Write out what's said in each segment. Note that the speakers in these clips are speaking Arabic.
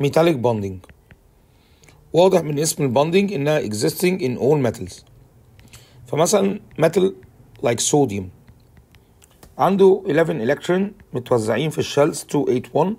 metallic bonding واضح من اسم البوندينج انها existing in all metals فمثلا metal like sodium عنده 11 electron متوزعين في الشلز 281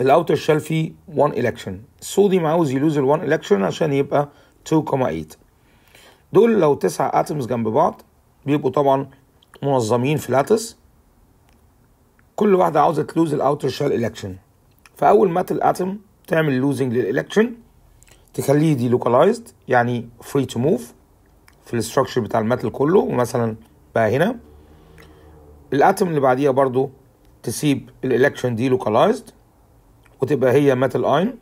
الاوتر شيل فيه 1 الكترون الصوديوم عاوز يلوز ال 1 الكترون عشان يبقى 2.8 دول لو تسع اتمز جنب بعض بيبقوا طبعا منظمين في لاتس كل واحده عاوزه تلوز الاوتر شيل الكترون فاول ما الاتوم تعمل لوزنج للالكترون تخليه دي لوكالايزد يعني فري تو موف في الاستراكشر بتاع الميتال كله ومثلا بقى هنا الاتوم اللي بعديها برضو تسيب الالكترون دي لوكالايزد وتبقى هي ميتال اين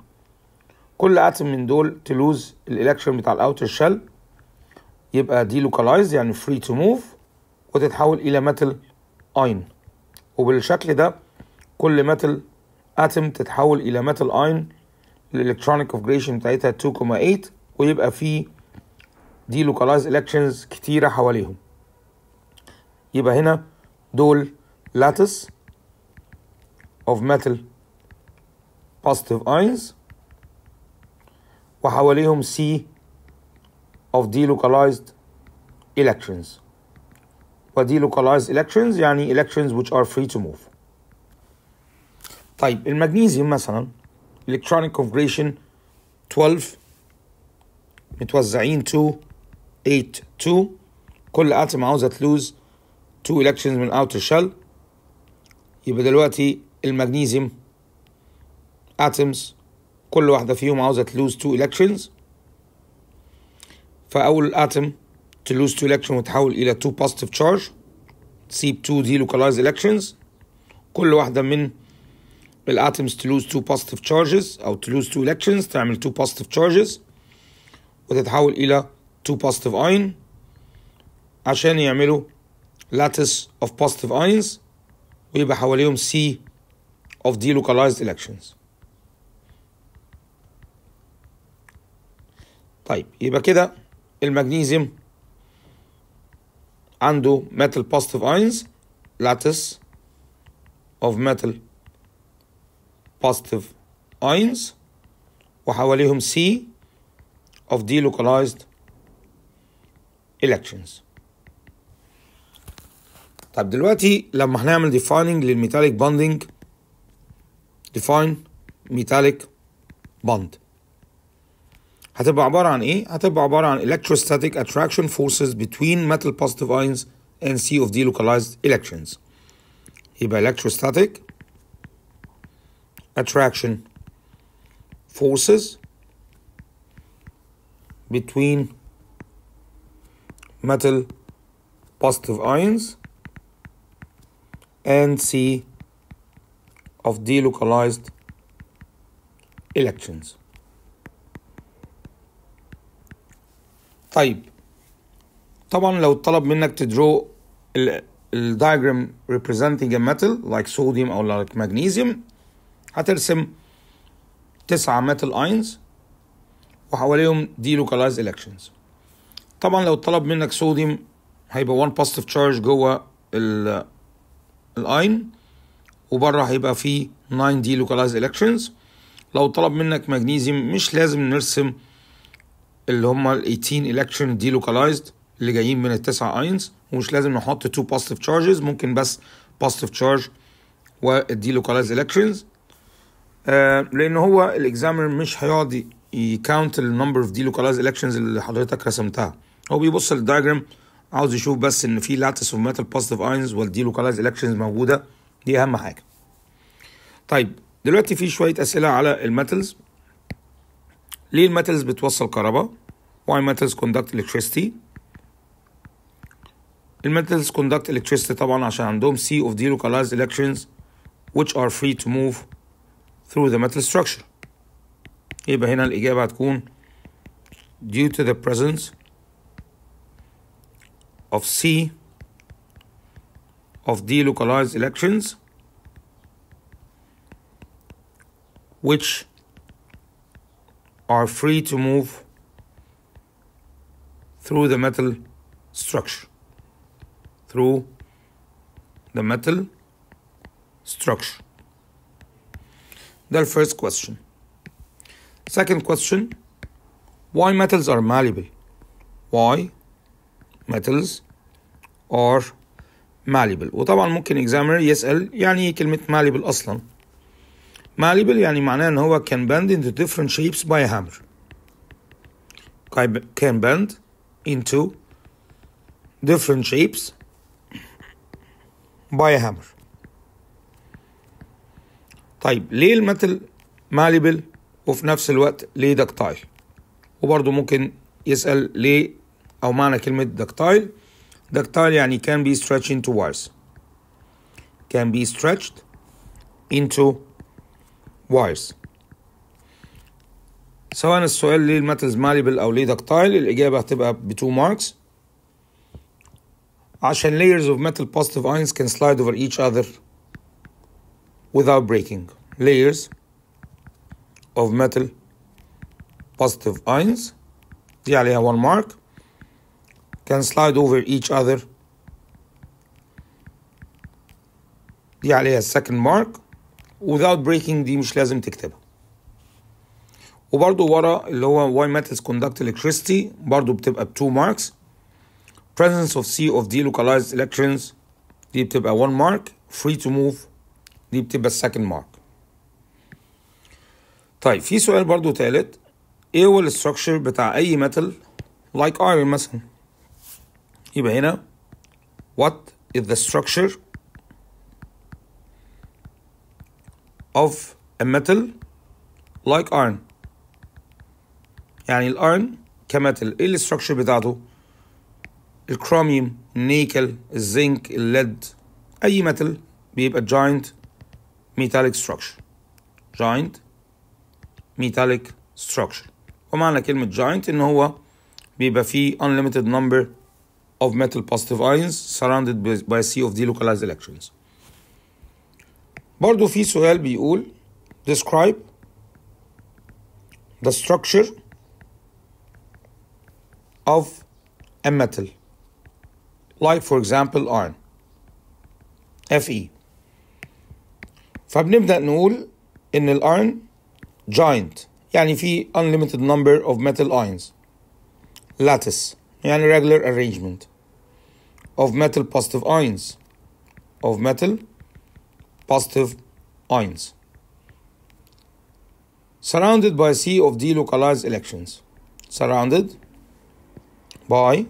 كل اتوم من دول تلوز الالكترون بتاع الاوتر شيل يبقى دي لوكالايز يعني فري تو موف وتتحول الى ميتال اين وبالشكل ده كل ميتال اتم تتحول الى ميتال اين الالكترونيك اوفجريشن بتاعتها 2.8 ويبقى في دي لوكالايز الكترونز كتيره حواليهم يبقى هنا دول لاتس اوف ميتال بوزيتيف اينز وحواليهم سي اوف دي لوكالايزد الكترونز ودي لوكالايزد الكترونز يعني الكترونز which are free to move. طيب المغنيسيوم مثلا electronic configuration 12 متوزعين 2 8 2 كل اتم عاوزه تلوز 2 الكترونز من اوتر شيل يبقى دلوقتي المغنيسيوم اتمز كل واحده فيهم عاوزه تلوز 2 الكترونز فاول اتم تلوز 2 الكترون وتحول الى 2 بوزيتيف تشارج سيب 2 دي لوكالايز الكترونز كل واحده من بالاتومز to lose two positive charges او to lose two electrons تعمل two positive charges وتتحول الى two positive ion عشان يعملوا lattice of positive ions ويبقى حواليهم C of delocalized electrons طيب يبقى كده المغنيسيوم عنده metal positive ions lattice of metal positive ions وحواليهم C of delocalized electrons طب دلوقتي لما هنعمل defining للميتاليك bonding define metallic bond هتبقى عبارة عن ايه؟ هتبقى عبارة عن electrostatic attraction forces between metal positive ions and C of delocalized electrons يبقى electrostatic attraction forces between metal positive ions and C of delocalized electrons. طيب طبعا لو طلب منك تدرو الدايجرام representing a metal like sodium or like magnesium هترسم تسعة ميتال اينز وحواليهم دي لوكالايز الكشنز طبعا لو طلب منك صوديوم هيبقى 1 بوزيتيف تشارج جوه الاين وبره هيبقى فيه 9 دي لوكالايز الكشنز لو طلب منك مغنيسيوم مش لازم نرسم اللي هم ال 18 الكترون دي لوكالايزد اللي جايين من التسع اينز ومش لازم نحط 2 بوزيتيف تشارجز ممكن بس بوزيتيف تشارج والدي لوكالايز الكترونز آه، لان هو الاكزامر مش هيقعد يكاونت النمبر اوف دي لوكالايز الكشنز اللي حضرتك رسمتها هو بيبص للدايجرام عاوز يشوف بس ان في لاتس اوف ميتال بوزيتيف اينز والدي لوكالايز الكشنز موجوده دي اهم حاجه طيب دلوقتي في شويه اسئله على الميتالز ليه الميتالز بتوصل كهرباء واي ميتالز كوندكت الكتريستي الميتالز كوندكت الكتريستي طبعا عشان عندهم اوف دي delocalized الكشنز which are free to move through the metal structure يبقى هنا الإجابة هتكون due to the presence of C of delocalized elections which are free to move through the metal structure through the metal structure the first question. Second question Why metals are malleable? Why metals are malleable وطبعا ممكن examiner يسأل يعني ايه كلمة malleable أصلا malleable يعني معناه ان هو can bend into different shapes by a hammer can bend into different shapes by a hammer طيب ليه المتل ماليبل وفي نفس الوقت ليه دكتايل وبرضه ممكن يسأل ليه أو معنى كلمة دكتايل دكتايل يعني can be stretched into wires can be stretched into wires سواء السؤال ليه المتلز ماليبل أو ليه دكتايل الإجابة هتبقى ب 2 ماركس عشان layers of metal positive ions can slide over each other without breaking layers of metal positive ions (the عليها one mark can slide over each other The عليها second mark without breaking the مش لازم تكتبها وبرضو ورا اللي هو why metals conduct electricity برضو بتبقى at 2 marks presence of C of D localized electrons دي بتبقى 1 mark free to move دي بتبقى السكند مارك طيب في سؤال برضو تالت ايه هو الاستراكشر بتاع اي ميتال لايك ايرون مثلا يبقى هنا what is the structure of a metal like iron يعني الايرون كمتل ايه الاستراكشر بتاعته الكروميوم النيكل الزنك الليد اي متل بيبقى جاينت metallic structure joint metallic structure ومعنى كلمة joint إن هو بيبقى فيه unlimited number of metal positive ions surrounded by a sea of delocalized electrons برضو في سؤال بيقول describe the structure of a metal like for example iron Fe فبنبدأ نقول إن الايرون جاينت يعني في unlimited number of metal ions lattice يعني regular arrangement of metal positive ions of metal positive ions surrounded by a sea of delocalized electrons surrounded by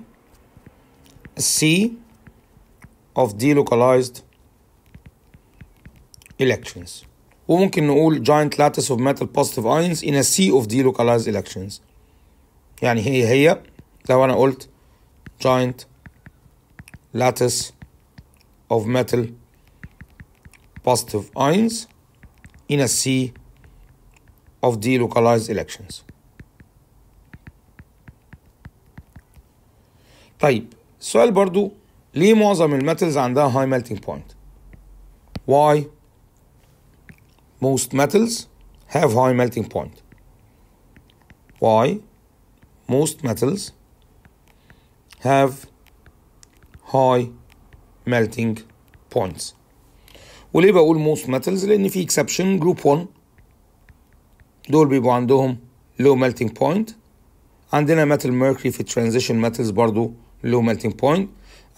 a sea of delocalized electrons وممكن نقول giant lattice of metal positive ions in a sea of delocalized electrons يعني هي هي لو أنا قلت giant lattice of metal positive ions in a sea of delocalized electrons طيب السؤال برضو ليه معظم الميتالز عندها high melting point why most metals have high melting point. Why? Most metals have high melting points. وليه بقول most metals؟ لأن في exception group 1 دول بيبقوا عندهم low melting point عندنا metal mercury في transition metals برضو low melting point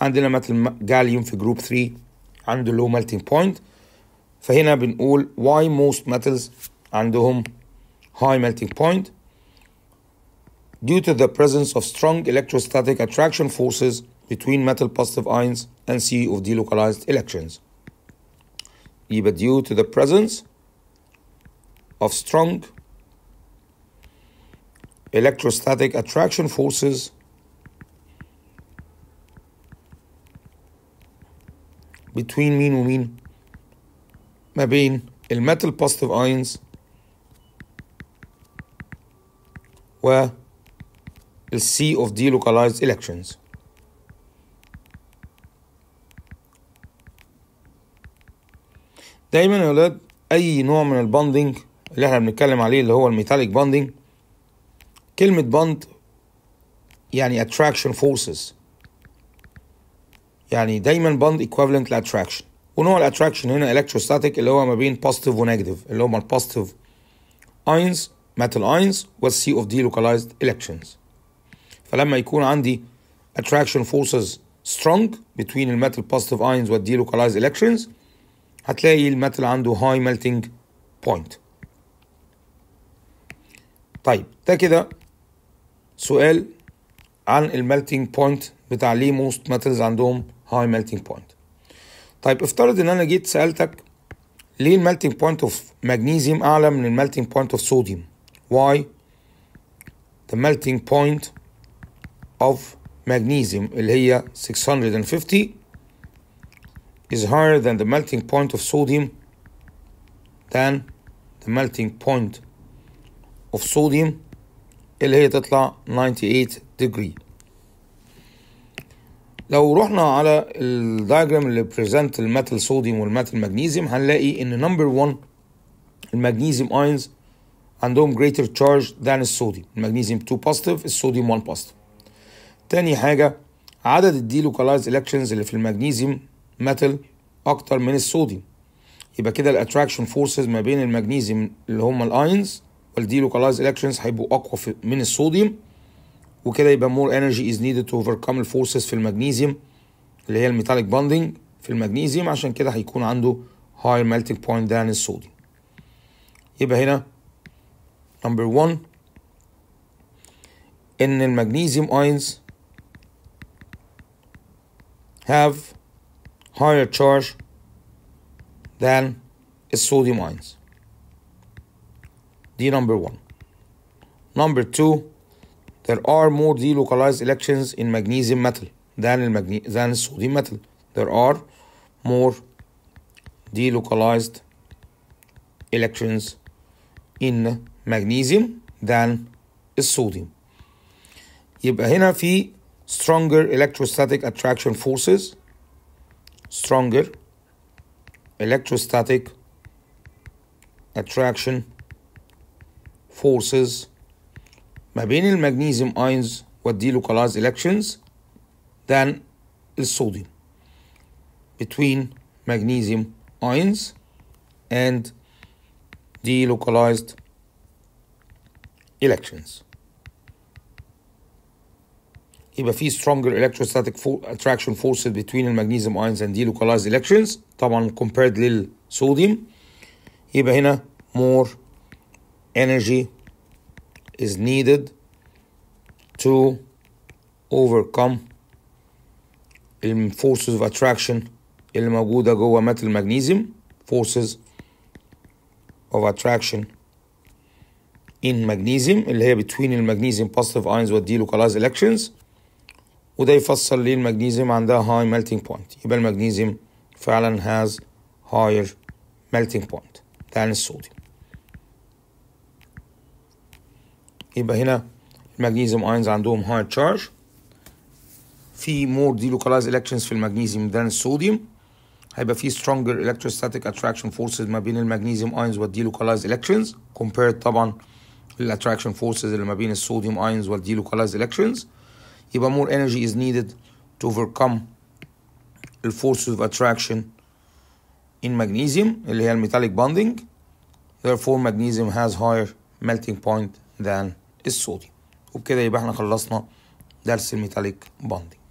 عندنا metal gallium في group 3 عنده low melting point فهنا بنقول why most metals عندهم high melting point due to the presence of strong electrostatic attraction forces between metal positive ions and C of delocalized electrons. Either due to the presence of strong electrostatic attraction forces between mean and mean ما بين الميتال بوزيتيف ايونز و السي اوف دي لوكالايزد الكترونز دايما يا ولاد اي نوع من البوندنج اللي احنا بنتكلم عليه اللي هو الميتاليك بوندنج كلمة بوند يعني attraction forces يعني دايما bond equivalent لاتراكشن ونوع الاتراكشن هنا الكتروستاتيك اللي هو ما بين بوزيتيف ونيجاتيف اللي هما البوزيتيف اينز ميتال اينز والسي اوف دي لوكالايزد الكترونز فلما يكون عندي attraction forces strong بتوين الميتال بوزيتيف اينز والدي لوكالايزد الكترونز هتلاقي الميتال عنده هاي ميلتنج بوينت طيب ده كده سؤال عن الميلتنج بوينت بتاع ليه موست ميتالز عندهم هاي ميلتنج بوينت طيب افترض ان انا جيت سالتك ليه الملتنج بوينت اوف مغنيسيوم اعلى من الملتنج بوينت اوف صوديوم واي the melting point of magnesium اللي هي 650 is higher than the melting point of sodium than the melting point of sodium اللي هي تطلع 98 degree لو رحنا على الدايجرام اللي بريزنت الميتال صوديوم والميتال مغنيسيوم هنلاقي ان نمبر 1 المغنيسيوم اينز عندهم جريتر تشارج ذان الصوديوم المغنيسيوم 2 بوزيتيف الصوديوم 1 بوزيتيف تاني حاجه عدد الدي لوكالايز الكترونز اللي في المغنيسيوم ميتال اكتر من الصوديوم يبقى كده الاتراكشن فورسز ما بين المغنيسيوم اللي هم الاينز والدي لوكالايز الكترونز هيبقوا اقوى من الصوديوم وكده يبقى مور انرجي از نيدد تو اوفركم الفورسز في المغنيسيوم اللي هي الميتاليك بوندنج في المغنيسيوم عشان كده هيكون عنده هاير ميلتنج بوينت ذان الصوديوم يبقى هنا نمبر 1 ان المغنيسيوم اينز have higher charge than الصوديوم اينز دي نمبر 1 نمبر 2 There are more delocalized electrons in magnesium metal than in magne- than sodium metal. There are more delocalized electrons in magnesium than sodium. يبقى هنا في stronger electrostatic attraction forces stronger electrostatic attraction forces ما بين المغنيسيوم اينز والديلوكالايز الكترونز than الصوديوم between magnesium ions and delocalized electrons يبقى في stronger electrostatic for attraction forces between the magnesium ions and delocalized electrons طبعا compared للصوديوم يبقى هنا more energy is needed to overcome forces of attraction. اللي magnesium forces of attraction in magnesium اللي هي between magnesium positive ions والدي localized elections وده يفسر ليه المغنيسيوم عندها high melting point يبقى المغنيسيوم فعلا has higher melting point than الصوديوم يبقى هنا المغنيسيوم اينز عندهم هاي تشارج في مور دي لوكالايز الكترونز في المغنيسيوم ذان الصوديوم هيبقى في سترونجر الكتروستاتيك اتراكشن فورسز ما بين المغنيسيوم اينز والدي لوكالايز الكترونز كومبيرد طبعا للاتراكشن فورسز اللي ما بين الصوديوم اينز والدي لوكالايز الكترونز يبقى more energy is needed to overcome the forces of attraction in magnesium اللي هي الميتاليك bonding therefore magnesium has higher melting point than الصوتي وبكده يبقى احنا خلصنا درس الميتاليك باندنج